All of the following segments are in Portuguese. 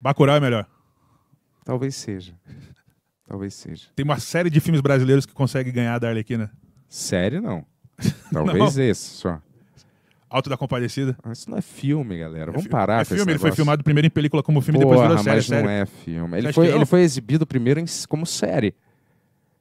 Bacurau é melhor. Talvez seja. Talvez seja. Tem uma série de filmes brasileiros que consegue ganhar da Arlequina. Série não. Talvez não. esse só. Alto da Compadecida. Ah, isso não é filme, galera. É Vamos parar é com filme, ele foi filmado primeiro em película como filme, e depois virou série. Mas não é filme. Ele foi, ele foi, exibido primeiro em, como série.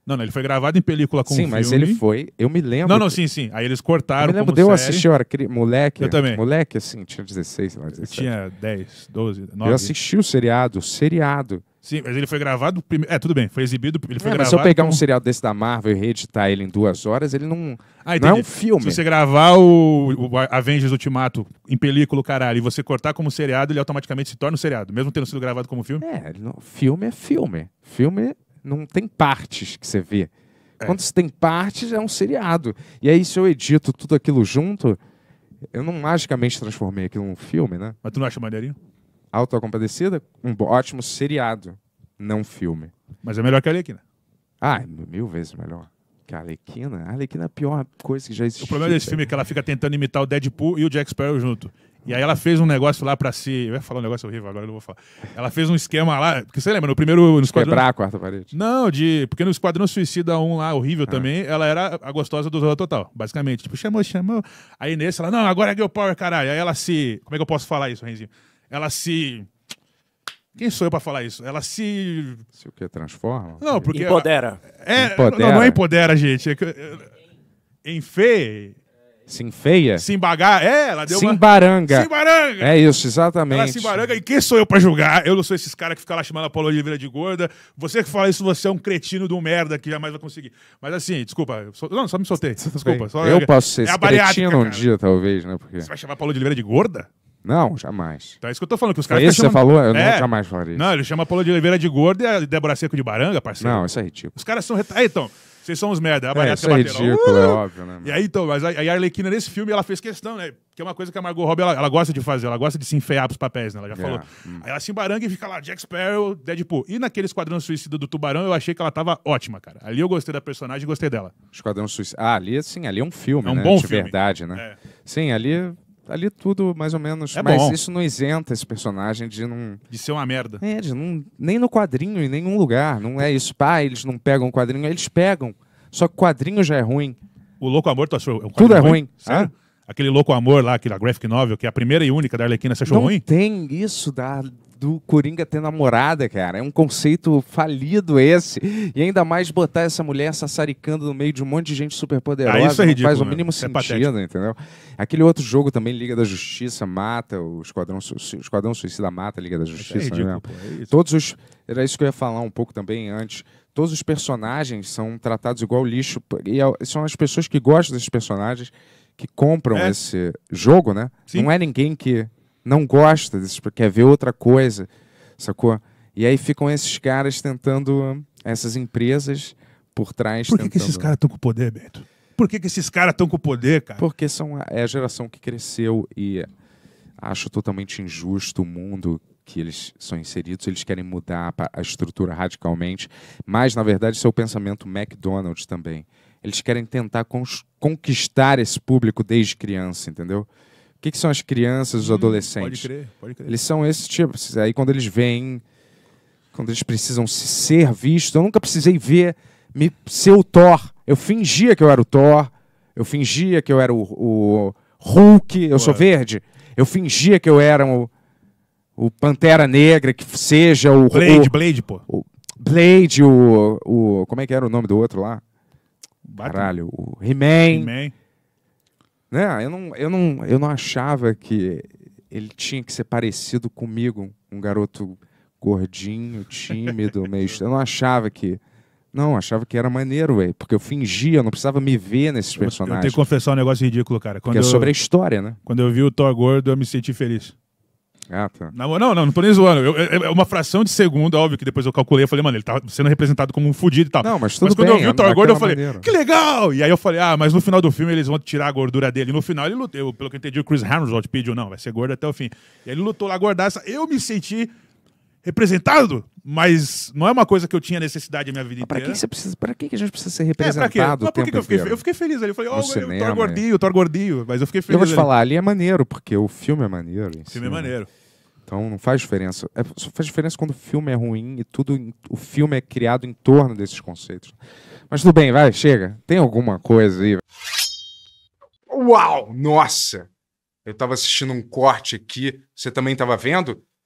Não, não, ele foi gravado em película com Sim, um mas ele foi. Eu me lembro. Não, não, sim, sim. Aí eles cortaram. Eu me lembro de eu assistir, o moleque. Eu também. Moleque, assim, tinha 16, lá, 17. Tinha 10, 12, 9. Eu assisti o seriado, seriado. Sim, mas ele foi gravado primeiro. É, tudo bem, foi exibido. Ele foi é, mas se eu pegar com... um seriado desse da Marvel e reeditar ele em duas horas, ele não. Ah, não é um filme. Se você gravar o, o Avengers Ultimato em película, caralho, e você cortar como seriado, ele automaticamente se torna um seriado, mesmo tendo sido gravado como filme. É, filme é filme. Filme não tem partes que você vê. É. Quando você tem partes, é um seriado. E aí, se eu edito tudo aquilo junto, eu não magicamente transformei aquilo num filme, né? Mas tu não acha maneirinho? Alta Compadecida, um ótimo seriado, não filme. Mas é melhor que a Alequina Ah, é mil vezes melhor. Que a Alequina A Alequina é a pior coisa que já existiu. O problema desse filme é que ela fica tentando imitar o Deadpool e o Jack Sparrow junto. E aí ela fez um negócio lá pra se. Eu ia falar um negócio horrível, agora eu não vou falar. Ela fez um esquema lá. Porque você lembra, no primeiro. No esquadrão... Quebrar a quarta parede. Não, de. Porque no Esquadrão Suicida 1 lá, horrível ah. também, ela era a gostosa do Zorro Total, basicamente. Tipo, chamou, chamou. Aí nesse ela, não, agora é Girl Power, caralho. Aí ela se. Como é que eu posso falar isso, Renzinho? Ela se. Quem sou eu pra falar isso? Ela se. Se o que? Transforma? Não, porque. Empodera. É... Empodera. Não, não é empodera, gente. É que... Simfeia? Simbagar, é, ela deu Simbaranga. uma... Simbaranga. É isso, exatamente. Ela é Simbaranga, e quem sou eu para julgar? Eu não sou esses caras que ficam lá chamando a Paula Oliveira de gorda. Você que fala isso, você é um cretino de um merda que jamais vai conseguir. Mas assim, desculpa, não, só me soltei, desculpa. Só... Eu é posso ser é cretino um dia, talvez, né? Porque... Você vai chamar a Paula Oliveira de gorda? Não, jamais. Então é isso que eu tô falando, que os é caras. É isso que chamando... você falou? Eu é. não, jamais falaria isso. Não, ele chama a Paula de Oliveira de gorda e a Débora Seco de Baranga, parceiro. Não, isso é ridículo. Os caras são. Ret... então. Vocês são os merda. É, é a Vanessa é, é ridículo, uh! é óbvio, né? E aí, então, mas a, a Arlequina nesse filme, ela fez questão, né? Que é uma coisa que a Margot Robbie, ela, ela gosta de fazer, ela gosta de se enfeiar pros papéis, né? Ela já é, falou. Yeah. Hum. Aí ela se embaranga e fica lá, Jack Sparrow, Deadpool. E naquele Esquadrão Suicida do Tubarão, eu achei que ela tava ótima, cara. Ali eu gostei da personagem e gostei dela. Esquadrão Suicida. Ah, ali, assim ali é um filme, é um né? Bom de filme. verdade, né? É. Sim, ali ali tudo mais ou menos. É mas bom. isso não isenta esse personagem de não. De ser uma merda. É, de não. Nem no quadrinho, em nenhum lugar. Não é isso. Pá, eles não pegam o quadrinho, eles pegam. Só que o quadrinho já é ruim. O Louco Amor, tu achou? É tudo é ruim. ruim. Sério? Ah? Aquele Louco Amor lá, aquela graphic novel, que é a primeira e única da Arlequina, você achou não ruim? Tem isso da, do Coringa ter namorada, cara. É um conceito falido esse. E ainda mais botar essa mulher sassaricando no meio de um monte de gente super poderosa. Ah, isso é ridículo, faz o mínimo mesmo. É sentido, é entendeu? Aquele outro jogo também, Liga da Justiça, mata, o Esquadrão, Su Esquadrão Suicida mata a Liga da é Justiça. É ridículo, pô, é Todos os. Era isso que eu ia falar um pouco também antes todos os personagens são tratados igual lixo. E é são as pessoas que gostam desses personagens que compram é. esse jogo, né? Sim. Não é ninguém que não gosta, quer ver outra coisa, sacou? E aí ficam esses caras tentando, essas empresas por trás. Por que, tentando... que esses caras estão com poder, Bento? Por que, que esses caras estão com poder, cara? Porque são é a geração que cresceu e acho totalmente injusto o mundo que eles são inseridos, eles querem mudar a estrutura radicalmente, mas na verdade isso é o pensamento McDonald's também. Eles querem tentar conquistar esse público desde criança, entendeu? que, que são as crianças, os hum, adolescentes? Pode crer, pode crer. Eles são tipo, esses tipos. Aí quando eles vêm, quando eles precisam ser vistos, eu nunca precisei ver me ser o Thor. Eu fingia que eu era o Thor, eu fingia que eu era o, o Hulk, eu Ué. sou verde. Eu fingia que eu era o, o Pantera Negra, que seja o. Blade, o, Blade, pô. O Blade, o, o. Como é que era o nome do outro lá? Batman. Caralho, o He-Man. He-Man. Né? Ah, eu, não, eu, não, eu não achava que ele tinha que ser parecido comigo, um garoto gordinho, tímido, meio. Eu não achava que. Não, achava que era maneiro, véio, porque eu fingia, eu não precisava me ver nesses personagens. Eu tenho que confessar um negócio ridículo, cara. É quando porque eu, é sobre a história, né? Quando eu vi o Thor gordo, eu me senti feliz. Ah, tá. Não, não, não, não tô nem zoando. Eu, é uma fração de segundo, óbvio que depois eu calculei. Eu falei, mano, ele tá sendo representado como um fudido e tal. Não, mas tudo mas quando bem, eu vi o é Thor gordo, eu falei, maneira. que legal! E aí eu falei, ah, mas no final do filme eles vão tirar a gordura dele. E no final ele lutou. pelo que eu entendi, o Chris Hemsworth pediu, não, vai ser gordo até o fim. E aí ele lutou lá gordaça. Eu me senti representado, mas não é uma coisa que eu tinha necessidade a minha vida ah, pra inteira. Que você precisa, pra que a gente precisa ser é, representado? É, quê? Mas por que, eu fiquei, eu, fiquei, feliz ali? Eu falei, ó, oh, Thor né? gordinho, é. Thor gordinho. Mas eu fiquei feliz. Eu vou te ali. falar, ali é maneiro, porque o filme é maneiro. O filme é maneiro. Então não faz diferença. É, só faz diferença quando o filme é ruim e tudo o filme é criado em torno desses conceitos. Mas tudo bem, vai, chega. Tem alguma coisa aí. Uau! Nossa! Eu tava assistindo um corte aqui. Você também tava vendo?